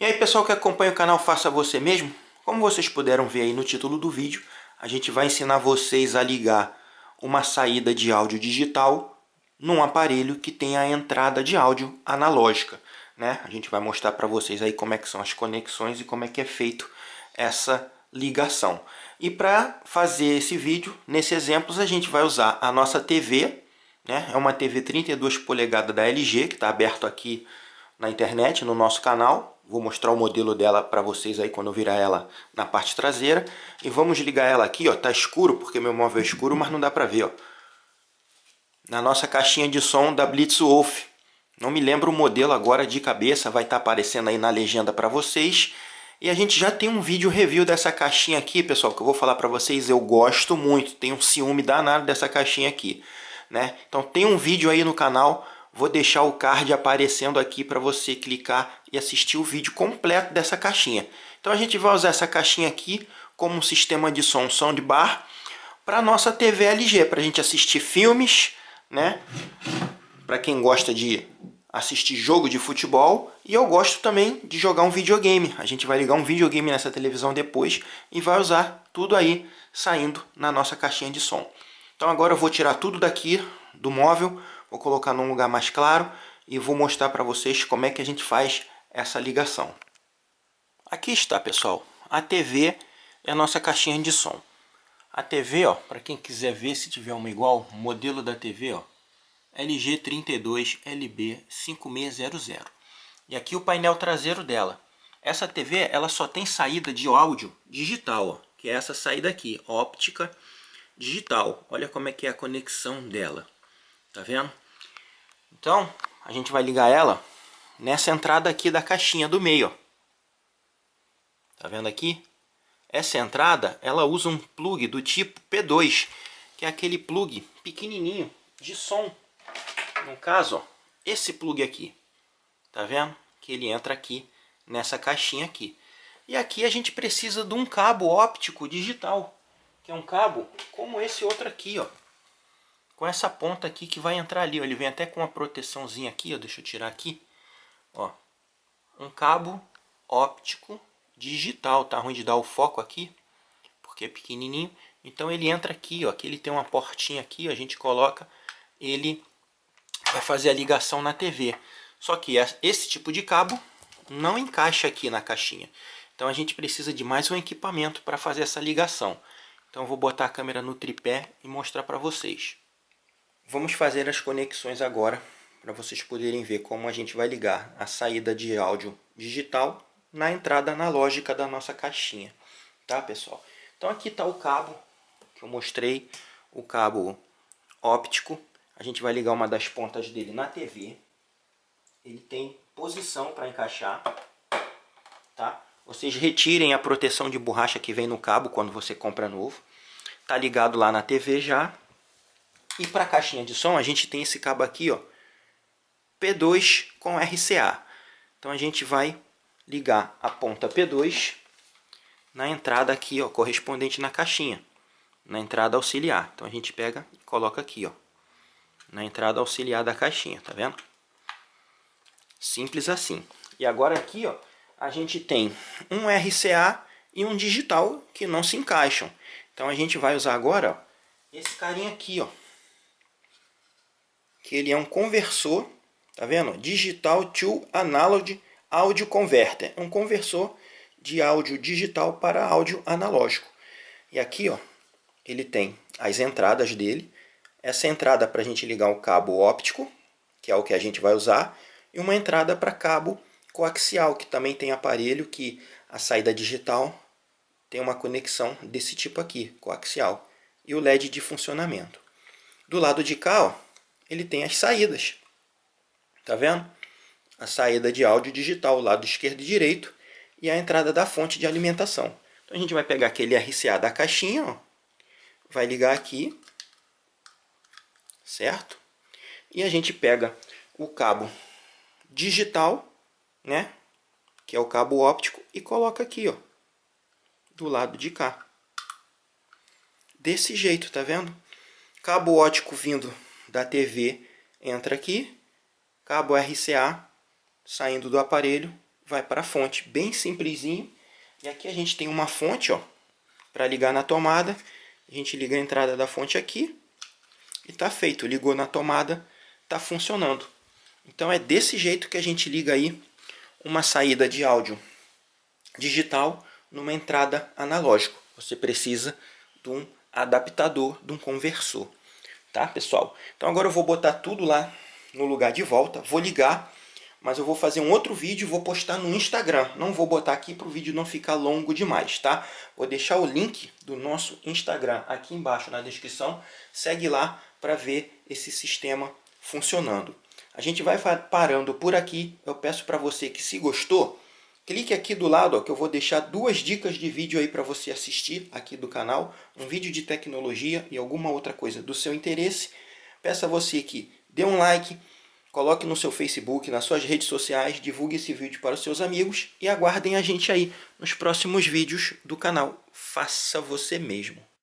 E aí pessoal que acompanha o canal Faça Você Mesmo, como vocês puderam ver aí no título do vídeo, a gente vai ensinar vocês a ligar uma saída de áudio digital num aparelho que tem a entrada de áudio analógica. Né? A gente vai mostrar para vocês aí como é que são as conexões e como é que é feito essa ligação. E para fazer esse vídeo, nesse exemplo, a gente vai usar a nossa TV, né? é uma TV 32 polegadas da LG, que está aberto aqui na internet, no nosso canal, Vou mostrar o modelo dela para vocês aí quando virar ela na parte traseira. E vamos ligar ela aqui, ó. Tá escuro porque meu móvel é escuro, mas não dá para ver, ó. Na nossa caixinha de som da Blitzwolf. Não me lembro o modelo agora de cabeça, vai estar tá aparecendo aí na legenda para vocês. E a gente já tem um vídeo review dessa caixinha aqui, pessoal, que eu vou falar para vocês, eu gosto muito, tenho um ciúme danado dessa caixinha aqui, né? Então tem um vídeo aí no canal Vou deixar o card aparecendo aqui para você clicar e assistir o vídeo completo dessa caixinha. Então a gente vai usar essa caixinha aqui como um sistema de som soundbar para nossa TV LG, para a gente assistir filmes, né? Para quem gosta de assistir jogo de futebol e eu gosto também de jogar um videogame. A gente vai ligar um videogame nessa televisão depois e vai usar tudo aí saindo na nossa caixinha de som. Então agora eu vou tirar tudo daqui do móvel vou colocar num lugar mais claro e vou mostrar para vocês como é que a gente faz essa ligação. Aqui está, pessoal. A TV é a nossa caixinha de som. A TV, ó, para quem quiser ver se tiver uma igual, modelo da TV, ó, LG32LB5600. E aqui o painel traseiro dela. Essa TV, ela só tem saída de áudio digital, ó, que é essa saída aqui, óptica digital. Olha como é que é a conexão dela tá vendo? Então, a gente vai ligar ela nessa entrada aqui da caixinha do meio, ó. Tá vendo aqui? Essa entrada, ela usa um plug do tipo P2, que é aquele plug pequenininho de som. No caso, ó, esse plug aqui, tá vendo? Que ele entra aqui nessa caixinha aqui. E aqui a gente precisa de um cabo óptico digital, que é um cabo como esse outro aqui, ó com essa ponta aqui que vai entrar ali. Ó. Ele vem até com uma proteçãozinha aqui, ó. deixa eu tirar aqui. Ó, um cabo óptico digital, tá ruim de dar o foco aqui, porque é pequenininho. Então ele entra aqui, ó, aqui ele tem uma portinha aqui, ó, a gente coloca, ele vai fazer a ligação na TV. Só que esse tipo de cabo não encaixa aqui na caixinha. Então a gente precisa de mais um equipamento para fazer essa ligação. Então eu vou botar a câmera no tripé e mostrar para vocês. Vamos fazer as conexões agora para vocês poderem ver como a gente vai ligar a saída de áudio digital na entrada analógica da nossa caixinha, tá pessoal? Então aqui está o cabo que eu mostrei, o cabo óptico. A gente vai ligar uma das pontas dele na TV. Ele tem posição para encaixar, tá? Vocês retirem a proteção de borracha que vem no cabo quando você compra novo. Tá ligado lá na TV já, e para a caixinha de som, a gente tem esse cabo aqui, ó, P2 com RCA. Então a gente vai ligar a ponta P2 na entrada aqui, ó, correspondente na caixinha, na entrada auxiliar. Então a gente pega e coloca aqui, ó, na entrada auxiliar da caixinha, tá vendo? Simples assim. E agora aqui, ó, a gente tem um RCA e um digital que não se encaixam. Então a gente vai usar agora ó, esse carinha aqui, ó que ele é um conversor, tá vendo? Digital to analog audio converter, é um conversor de áudio digital para áudio analógico. E aqui, ó, ele tem as entradas dele, essa entrada para a gente ligar o cabo óptico, que é o que a gente vai usar, e uma entrada para cabo coaxial, que também tem aparelho que a saída digital tem uma conexão desse tipo aqui, coaxial, e o LED de funcionamento. Do lado de cá, ó, ele tem as saídas. Tá vendo? A saída de áudio digital, lado esquerdo e direito, e a entrada da fonte de alimentação. Então a gente vai pegar aquele RCA da caixinha, ó, vai ligar aqui, certo? E a gente pega o cabo digital, né? Que é o cabo óptico e coloca aqui, ó, do lado de cá. Desse jeito, tá vendo? Cabo óptico vindo da TV entra aqui, cabo RCA saindo do aparelho, vai para a fonte, bem simplesinho. E aqui a gente tem uma fonte, ó, para ligar na tomada. A gente liga a entrada da fonte aqui e tá feito. Ligou na tomada, tá funcionando. Então é desse jeito que a gente liga aí uma saída de áudio digital numa entrada analógica. Você precisa de um adaptador, de um conversor tá, pessoal? Então agora eu vou botar tudo lá no lugar de volta, vou ligar, mas eu vou fazer um outro vídeo e vou postar no Instagram. Não vou botar aqui para o vídeo não ficar longo demais, tá? Vou deixar o link do nosso Instagram aqui embaixo na descrição. Segue lá para ver esse sistema funcionando. A gente vai parando por aqui. Eu peço para você que se gostou, Clique aqui do lado ó, que eu vou deixar duas dicas de vídeo aí para você assistir aqui do canal. Um vídeo de tecnologia e alguma outra coisa do seu interesse. Peço a você que dê um like, coloque no seu Facebook, nas suas redes sociais, divulgue esse vídeo para os seus amigos e aguardem a gente aí nos próximos vídeos do canal. Faça você mesmo.